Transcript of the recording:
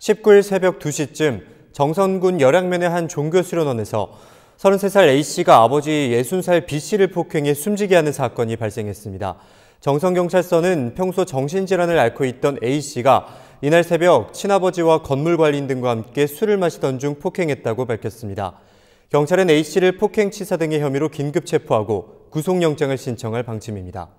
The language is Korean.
19일 새벽 2시쯤 정선군 열양면의 한 종교 수련원에서 33살 A씨가 아버지 60살 B씨를 폭행해 숨지게 하는 사건이 발생했습니다. 정선경찰서는 평소 정신질환을 앓고 있던 A씨가 이날 새벽 친아버지와 건물관리인 등과 함께 술을 마시던 중 폭행했다고 밝혔습니다. 경찰은 A씨를 폭행 치사 등의 혐의로 긴급 체포하고 구속영장을 신청할 방침입니다.